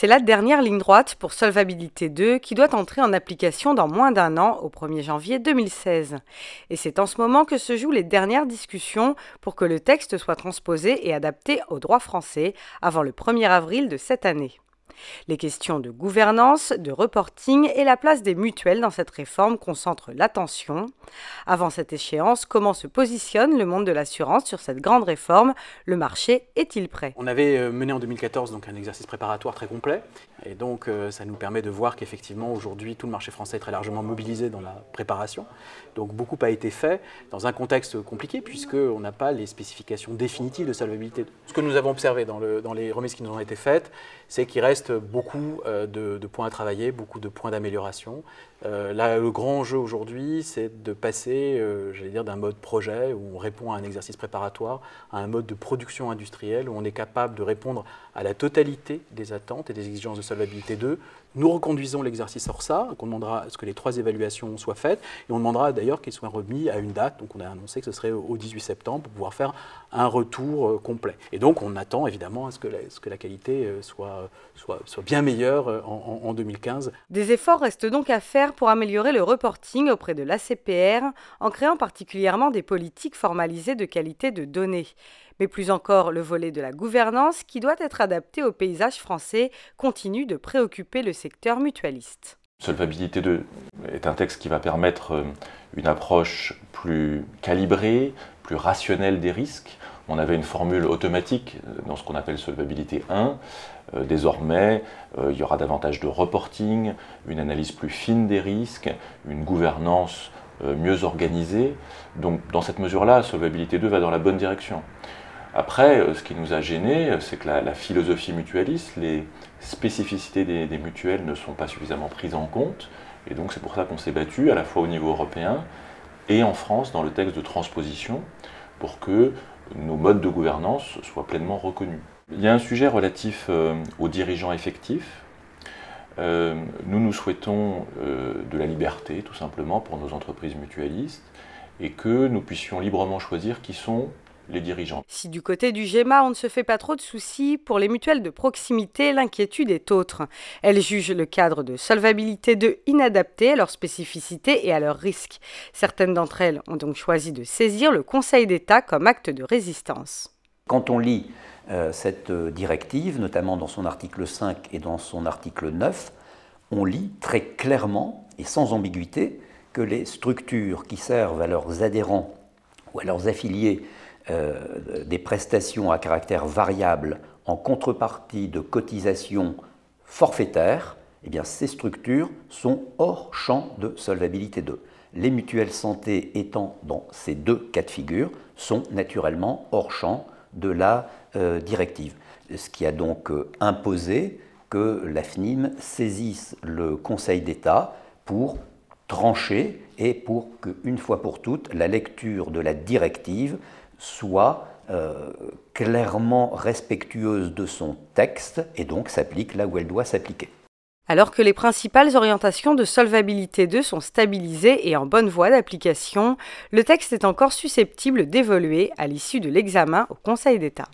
C'est la dernière ligne droite pour Solvabilité 2 qui doit entrer en application dans moins d'un an, au 1er janvier 2016. Et c'est en ce moment que se jouent les dernières discussions pour que le texte soit transposé et adapté au droit français avant le 1er avril de cette année. Les questions de gouvernance, de reporting et la place des mutuelles dans cette réforme concentrent l'attention. Avant cette échéance, comment se positionne le monde de l'assurance sur cette grande réforme Le marché est-il prêt On avait euh, mené en 2014 donc un exercice préparatoire très complet et donc euh, ça nous permet de voir qu'effectivement aujourd'hui tout le marché français est très largement mobilisé dans la préparation. Donc beaucoup a été fait dans un contexte compliqué puisque on n'a pas les spécifications définitives de solvabilité. Ce que nous avons observé dans, le, dans les remises qui nous ont été faites, c'est qu'il reste reste beaucoup euh, de, points à travailler, beaucoup de points d'amélioration. Euh, là, le grand enjeu aujourd'hui, c'est de passer, euh, j'allais dire, d'un mode projet où on répond à un exercice préparatoire, à un mode de production industrielle où on est capable de répondre à la totalité des attentes et des exigences de solvabilité 2. Nous reconduisons l'exercice hors ça, on demandera à ce que les trois évaluations soient faites, et on demandera d'ailleurs qu'ils soient remis à une date, donc on a annoncé que ce serait au 18 septembre pour pouvoir faire un retour complet. Et donc on attend évidemment à ce que la, que la qualité soit soit, bien meilleur euh, en, en 2015. Des efforts restent donc à faire pour améliorer le reporting auprès de l'ACPR en créant particulièrement des politiques formalisées de qualité de données mais plus encore le volet de la gouvernance qui doit être adapté au paysage français continue de préoccuper le secteur mutualiste. Solvabilité 2 est un texte qui va permettre euh, une approche plus calibrée, plus rationnelle des risques, on avait une formule automatique euh, dans ce qu'on appelle solvabilité 1. Euh, désormais, euh, il y aura davantage de reporting, une analyse plus fine des risques, une gouvernance mieux organisée. Donc dans cette mesure-là, solvabilité 2 va dans la bonne direction. Après, ce qui nous a gêné, c'est que la, philosophie mutualiste, les spécificités des, des, mutuelles ne sont pas suffisamment prises en compte. Et donc c'est pour ça qu'on s'est battu à la fois au niveau européen et en France dans le texte de transposition pour que nos modes de gouvernance soient pleinement reconnus. Il y a un sujet relatif euh, aux dirigeants effectifs. Euh, nous, nous souhaitons euh, de la liberté, tout simplement, pour nos entreprises mutualistes, et que nous puissions librement choisir qui sont les dirigeants. Si du côté du GEMA, on ne se fait pas trop de soucis, pour les mutuelles de proximité, l'inquiétude est autre. Elles jugent le cadre de solvabilité de inadapté à leurs spécificités et à leurs risques. Certaines d'entre elles ont donc choisi de saisir le Conseil d'État comme acte de résistance. Quand on lit euh, cette euh, directive, notamment dans son article 5 et dans son article 9, on lit très clairement et sans ambiguïté que les structures qui servent à leurs adhérents ou à leurs affiliés euh, des prestations à caractère variable en contrepartie de cotisations forfaitaires, eh bien, ces structures sont hors champ de solvabilité 2. Les mutuelles santé étant dans ces deux cas de figure sont naturellement hors champ de la euh, directive, ce qui a donc euh, imposé que la FNIM saisisse le Conseil d'État pour trancher et pour qu'une fois pour toutes, la lecture de la directive soit euh, clairement respectueuse de son texte et donc s'applique là où elle doit s'appliquer. Alors que les principales orientations de solvabilité 2 sont stabilisées et en bonne voie d'application, le texte est encore susceptible d'évoluer à l'issue de l'examen au Conseil d'État.